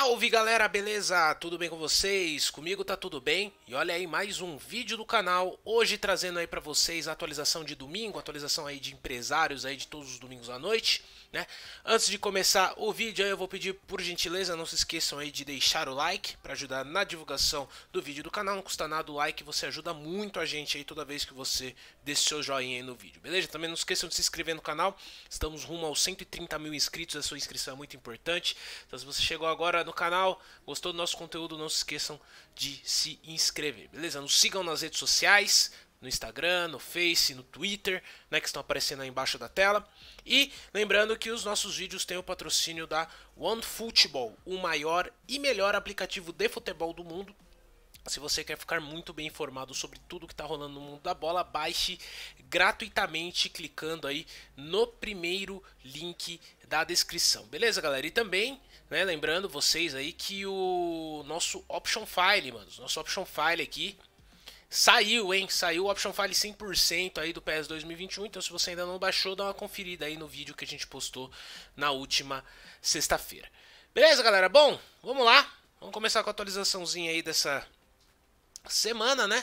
Salve galera, beleza? Tudo bem com vocês? Comigo tá tudo bem? E olha aí mais um vídeo do canal, hoje trazendo aí para vocês a atualização de domingo, atualização aí de empresários aí de todos os domingos à noite. Né? Antes de começar o vídeo, eu vou pedir por gentileza, não se esqueçam aí de deixar o like para ajudar na divulgação do vídeo do canal. Não custa nada o like, você ajuda muito a gente aí toda vez que você deixa seu joinha aí no vídeo, beleza? Também não esqueçam de se inscrever no canal. Estamos rumo aos 130 mil inscritos, a sua inscrição é muito importante. Então, se você chegou agora no canal, gostou do nosso conteúdo, não se esqueçam de se inscrever, beleza? Nos sigam nas redes sociais, no Instagram, no Face, no Twitter, né, que estão aparecendo aí embaixo da tela. E lembrando que os nossos vídeos têm o patrocínio da OneFootball, o maior e melhor aplicativo de futebol do mundo. Se você quer ficar muito bem informado sobre tudo que está rolando no mundo da bola, baixe gratuitamente clicando aí no primeiro link da descrição. Beleza, galera? E também, né, lembrando vocês aí que o nosso option file, mano, nosso option file aqui, Saiu, hein? Saiu o Option File 100% aí do PS 2021. Então, se você ainda não baixou, dá uma conferida aí no vídeo que a gente postou na última sexta-feira. Beleza, galera? Bom, vamos lá. Vamos começar com a atualizaçãozinha aí dessa semana, né?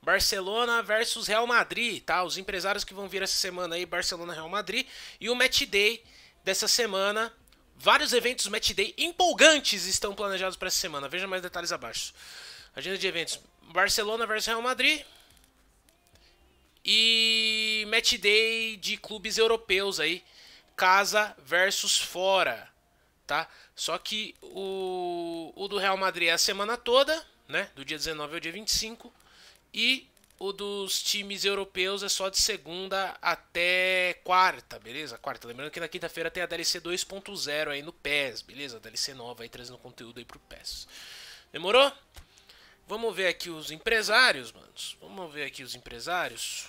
Barcelona versus Real Madrid, tá? Os empresários que vão vir essa semana aí, Barcelona Real Madrid e o Match Day dessa semana. Vários eventos Match Day empolgantes estão planejados para essa semana. Veja mais detalhes abaixo. Agenda de eventos: Barcelona versus Real Madrid. E match day de clubes europeus aí, casa versus fora, tá? Só que o, o do Real Madrid é a semana toda, né? Do dia 19 ao dia 25. E o dos times europeus é só de segunda até quarta, beleza? Quarta. Lembrando que na quinta-feira tem a DLC 2.0 aí no PES, beleza? A DLC nova aí trazendo conteúdo aí pro PES. Demorou? Vamos ver aqui os empresários, manos. Vamos ver aqui os empresários.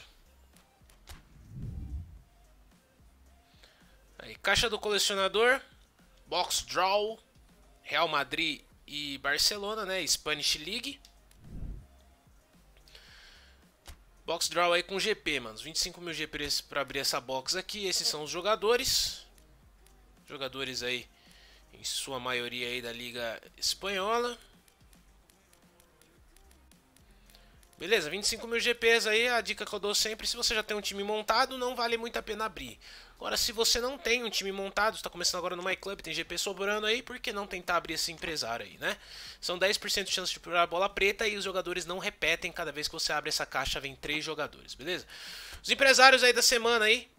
Aí, caixa do colecionador, box draw, Real Madrid e Barcelona, né? Spanish League. Box draw aí com GP, manos. 25 mil GP para abrir essa box aqui. Esses são os jogadores. Jogadores aí, em sua maioria aí da Liga Espanhola. Beleza, 25 mil GPs aí, a dica que eu dou sempre, se você já tem um time montado, não vale muito a pena abrir. Agora, se você não tem um time montado, está começando agora no MyClub, tem GP sobrando aí, por que não tentar abrir esse empresário aí, né? São 10% de chance de procurar a bola preta e os jogadores não repetem, cada vez que você abre essa caixa vem três jogadores, beleza? Os empresários aí da semana aí,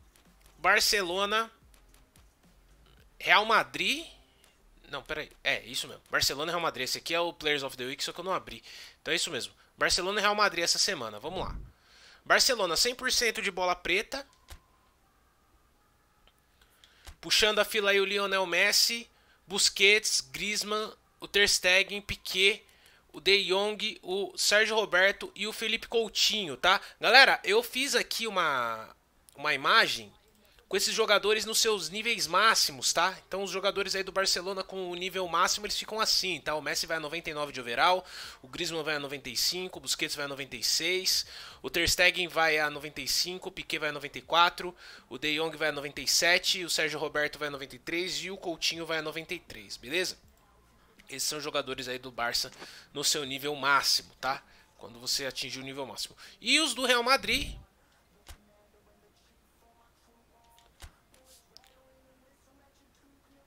Barcelona, Real Madrid... Não, peraí, é, isso mesmo, Barcelona e Real Madrid, esse aqui é o Players of the Week, só que eu não abri, então é isso mesmo. Barcelona e Real Madrid essa semana, vamos lá. Barcelona 100% de bola preta. Puxando a fila aí o Lionel Messi, Busquets, Griezmann, o Ter Stegen, Piquet, o De Jong, o Sérgio Roberto e o Felipe Coutinho, tá? Galera, eu fiz aqui uma, uma imagem com esses jogadores nos seus níveis máximos, tá? Então os jogadores aí do Barcelona com o nível máximo, eles ficam assim, tá? O Messi vai a 99 de overall, o Griezmann vai a 95, o Busquets vai a 96, o Ter Stegen vai a 95, o Piquet vai a 94, o De Jong vai a 97, o Sérgio Roberto vai a 93 e o Coutinho vai a 93, beleza? Esses são jogadores aí do Barça no seu nível máximo, tá? Quando você atingir o nível máximo. E os do Real Madrid,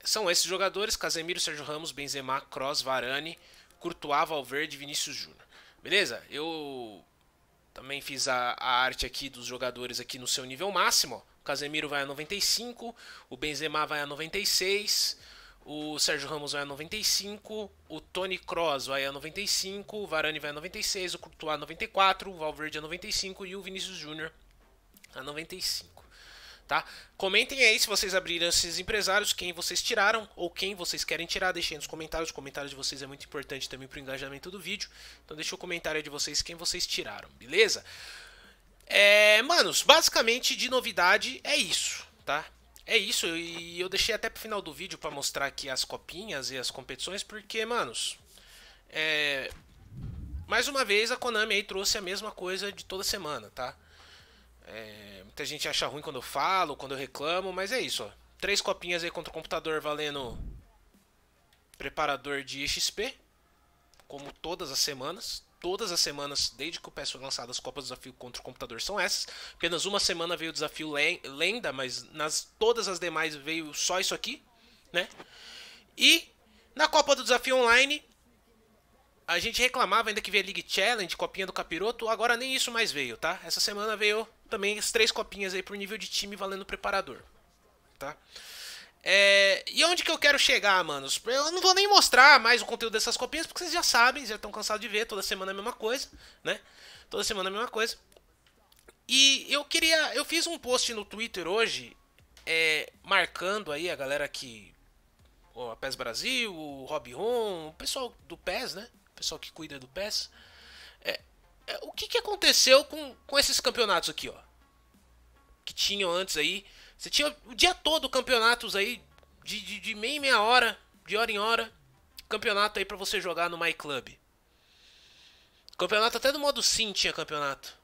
São esses jogadores: Casemiro, Sérgio Ramos, Benzema, Kroos, Varane, Courtois, Valverde, Vinícius Júnior. Beleza? Eu também fiz a, a, arte aqui dos jogadores aqui no seu nível máximo. O Casemiro vai a 95, o Benzema vai a 96, o Sérgio Ramos vai a 95, o Tony Kroos vai a 95, o Varane vai a 96, o Courtois a 94, o Valverde a 95 e o Vinícius Júnior a 95 tá? Comentem aí se vocês abriram esses empresários, quem vocês tiraram ou quem vocês querem tirar, deixem nos comentários. O comentário de vocês é muito importante também para o engajamento do vídeo. Então deixa o comentário de vocês quem vocês tiraram, beleza? É, manos, basicamente de novidade é isso, tá? É isso, e eu deixei até pro final do vídeo para mostrar aqui as copinhas e as competições, porque, manos, é... mais uma vez a Konami aí trouxe a mesma coisa de toda semana, tá? É, muita gente acha ruim quando eu falo, quando eu reclamo, mas é isso. Ó. Três copinhas aí contra o computador valendo preparador de XP, como todas as semanas. Todas as semanas, desde que o peço foi lançado, as Copas do Desafio contra o computador são essas. Apenas uma semana veio o desafio lenda, mas nas todas as demais veio só isso aqui, né? E na Copa do Desafio Online, a gente reclamava ainda que veio League Challenge, Copinha do Capiroto, agora nem isso mais veio, tá? Essa semana veio também as três copinhas aí por nível de time valendo preparador, tá? É, e onde que eu quero chegar, manos? Eu não vou nem mostrar mais o conteúdo dessas copinhas, porque vocês já sabem, já estão cansados de ver, toda semana é a mesma coisa, né? Toda semana é a mesma coisa. E eu queria. Eu fiz um post no Twitter hoje, é, marcando aí a galera que. O PES Brasil, o Rob Ron, o pessoal do PES, né? O pessoal que cuida do PES. É, é, o que, que aconteceu com, com esses campeonatos aqui, ó? Que tinham antes aí. Você tinha o dia todo campeonatos aí, de, de, de meia e meia hora, de hora em hora. Campeonato aí para você jogar no My Club. Campeonato até do modo sim tinha campeonato.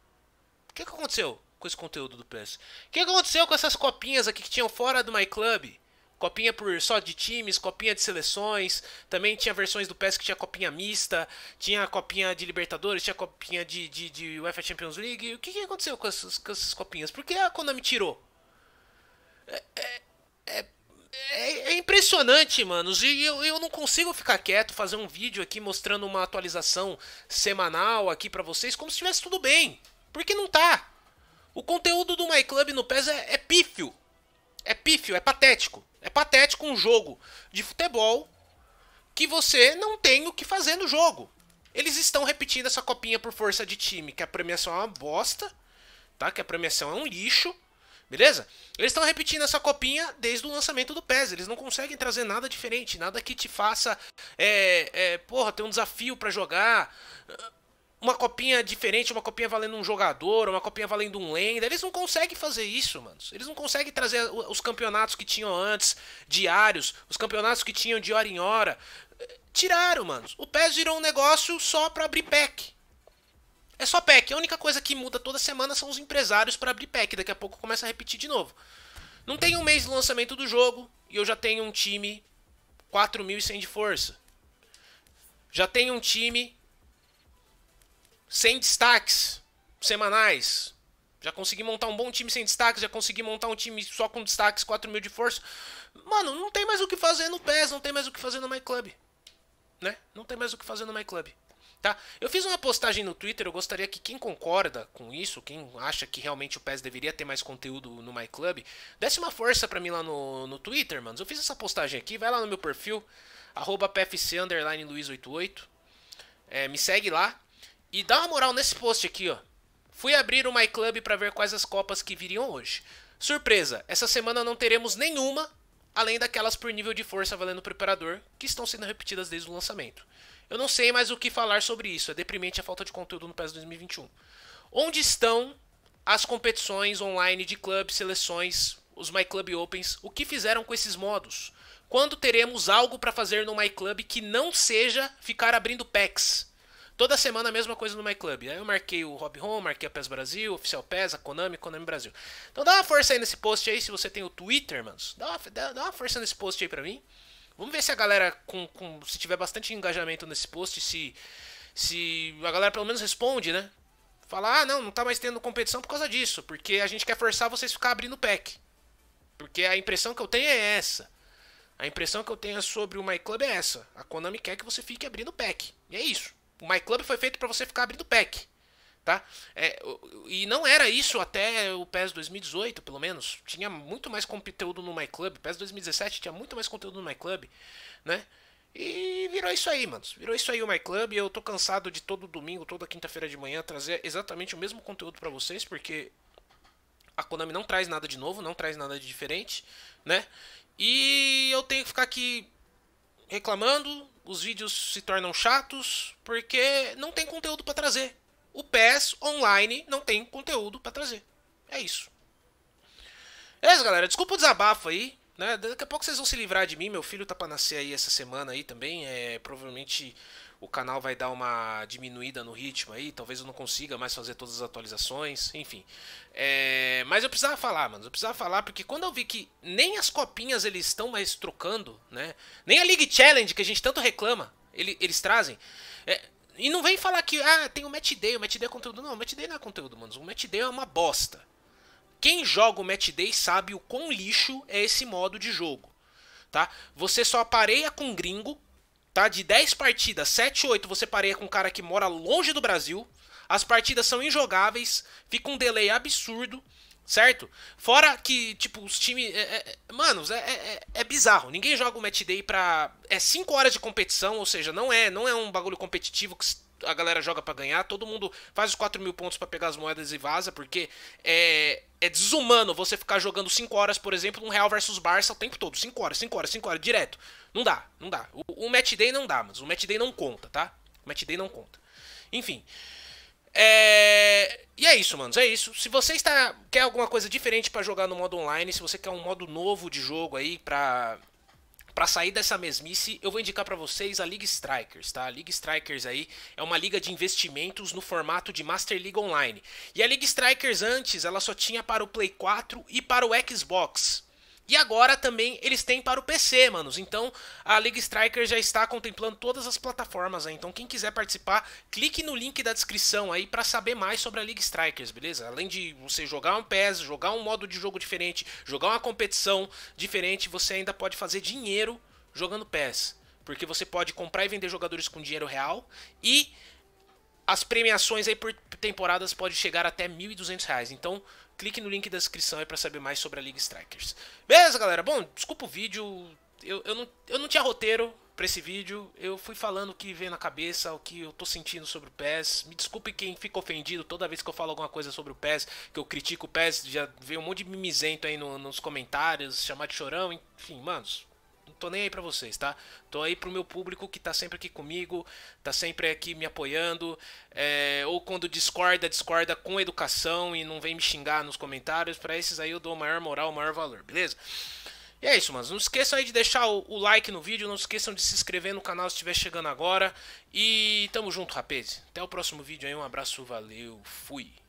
O que, que aconteceu com esse conteúdo do PS? O que, que aconteceu com essas copinhas aqui que tinham fora do My Club? copinha por só de times, copinha de seleções, também tinha versões do PES que tinha copinha mista, tinha copinha de Libertadores, tinha copinha de, de, de UEFA Champions League. o que, que aconteceu com essas, com essas copinhas? Por que a Konami tirou? É, é, é, é, é impressionante, mano. E eu, eu não consigo ficar quieto, fazer um vídeo aqui mostrando uma atualização semanal aqui para vocês, como se estivesse tudo bem. Porque não tá. O conteúdo do MyClub no PES é, é pífio. É pífio, é patético. É patético um jogo de futebol que você não tem o que fazer no jogo. Eles estão repetindo essa copinha por força de time, que a premiação é uma bosta, tá? Que a premiação é um lixo, beleza? Eles estão repetindo essa copinha desde o lançamento do PES. Eles não conseguem trazer nada diferente, nada que te faça, é, é porra, ter um desafio para jogar uma copinha diferente, uma copinha valendo um jogador, uma copinha valendo um lenda. Eles não conseguem fazer isso, mano. Eles não conseguem trazer os campeonatos que tinham antes, diários, os campeonatos que tinham de hora em hora. Tiraram, mano. O PES virou um negócio só pra abrir pack. É só pack. A única coisa que muda toda semana são os empresários para abrir pack. Daqui a pouco começa a repetir de novo. Não tem um mês de lançamento do jogo e eu já tenho um time 4.100 de força. Já tenho um time sem destaques semanais. Já consegui montar um bom time sem destaques, já consegui montar um time só com destaques, 4 mil de força. Mano, não tem mais o que fazer no PES, não tem mais o que fazer no MyClub. Né? Não tem mais o que fazer no MyClub. Tá? Eu fiz uma postagem no Twitter, eu gostaria que quem concorda com isso, quem acha que realmente o PES deveria ter mais conteúdo no MyClub, desse uma força pra mim lá no, no Twitter, mano. Eu fiz essa postagem aqui, vai lá no meu perfil, arroba pfc, 88 é, me segue lá, e dá uma moral nesse post aqui, ó. Fui abrir o MyClub para ver quais as copas que viriam hoje. Surpresa, essa semana não teremos nenhuma, além daquelas por nível de força valendo o preparador, que estão sendo repetidas desde o lançamento. Eu não sei mais o que falar sobre isso, é deprimente a falta de conteúdo no PES 2021. Onde estão as competições online de clubes, seleções, os MyClub Opens? O que fizeram com esses modos? Quando teremos algo para fazer no MyClub que não seja ficar abrindo packs? Toda semana a mesma coisa no MyClub. Aí eu marquei o Rob Home, marquei a PES Brasil, Oficial PES, a Konami, Konami Brasil. Então dá uma força aí nesse post aí, se você tem o Twitter, manos. Dá uma, dá, dá uma força nesse post aí pra mim. Vamos ver se a galera, com, com, se tiver bastante engajamento nesse post, se, se a galera pelo menos responde, né? Fala, ah, não, não tá mais tendo competição por causa disso, porque a gente quer forçar vocês a ficar abrindo pack. Porque a impressão que eu tenho é essa. A impressão que eu tenho sobre o MyClub é essa. A Konami quer que você fique abrindo pack. E é isso. O My Club foi feito para você ficar abrindo pack. Tá? É, e não era isso até o PES 2018, pelo menos. Tinha muito mais conteúdo no MyClub. PES 2017 tinha muito mais conteúdo no MyClub, né? E virou isso aí, mano. Virou isso aí o MyClub. Eu tô cansado de todo domingo, toda quinta-feira de manhã trazer exatamente o mesmo conteúdo para vocês, porque a Konami não traz nada de novo, não traz nada de diferente, né? E eu tenho que ficar aqui reclamando, os vídeos se tornam chatos porque não tem conteúdo para trazer. O PES online não tem conteúdo para trazer. É isso. É isso, galera. Desculpa o desabafo aí. Né? Daqui a pouco vocês vão se livrar de mim. Meu filho tá pra nascer aí essa semana aí também. É, provavelmente o canal vai dar uma diminuída no ritmo aí. Talvez eu não consiga mais fazer todas as atualizações. Enfim. É, mas eu precisava falar, mano. Eu precisava falar porque quando eu vi que nem as copinhas eles estão mais trocando, né? Nem a League Challenge que a gente tanto reclama, ele, eles trazem. É, e não vem falar que, ah, tem o Match Day, o Match Day é conteúdo. Não, o Match Day não é conteúdo, mano. O Match Day é uma bosta. Quem joga o Match Day sabe o quão lixo é esse modo de jogo. Tá? Você só pareia com gringo, tá? De 10 partidas, 7, 8 você pareia com um cara que mora longe do Brasil. As partidas são injogáveis, fica um delay absurdo, certo? Fora que, tipo, os times. É, é, é manos, é, é, é, é, bizarro. Ninguém joga o match day pra. É 5 horas de competição, ou seja, não é, não é um bagulho competitivo que a galera joga para ganhar, todo mundo faz os 4 mil pontos para pegar as moedas e vaza, porque é, é desumano você ficar jogando 5 horas, por exemplo, um Real versus Barça o tempo todo. 5 horas, 5 horas, 5 horas, direto. Não dá, não dá. O, o match day não dá, mas o match day não conta, tá? O match day não conta. Enfim. É... E é isso, manos. É isso. Se você está quer alguma coisa diferente para jogar no modo online, se você quer um modo novo de jogo aí para para sair dessa mesmice, eu vou indicar para vocês a League Strikers, tá? A League Strikers aí é uma liga de investimentos no formato de Master League Online. E a League Strikers antes, ela só tinha para o Play 4 e para o Xbox. E agora também eles têm para o PC, manos. Então a League Striker já está contemplando todas as plataformas aí. Então quem quiser participar, clique no link da descrição aí para saber mais sobre a League Strikers, beleza? Além de você jogar um PES, jogar um modo de jogo diferente, jogar uma competição diferente, você ainda pode fazer dinheiro jogando PES. Porque você pode comprar e vender jogadores com dinheiro real e as premiações aí por temporadas pode chegar até R$ 1.200. Então, clique no link da descrição aí para saber mais sobre a League Strikers. Beleza, galera? Bom, desculpa o vídeo. Eu, eu, não, eu não tinha roteiro para esse vídeo. Eu fui falando o que veio na cabeça, o que eu tô sentindo sobre o PES. Me desculpe quem fica ofendido toda vez que eu falo alguma coisa sobre o PES, que eu critico o PES. Já veio um monte de mimizento aí no, nos comentários, chamar de chorão, enfim, manos tô nem aí pra vocês, tá? Tô aí pro meu público que tá sempre aqui comigo, tá sempre aqui me apoiando, é, ou quando discorda, discorda com educação e não vem me xingar nos comentários, para esses aí eu dou maior moral, maior valor, beleza? E é isso, mano. Não esqueçam aí de deixar o, o, like no vídeo, não esqueçam de se inscrever no canal se estiver chegando agora. E tamo junto, rapazes. Até o próximo vídeo aí, um abraço, valeu, fui.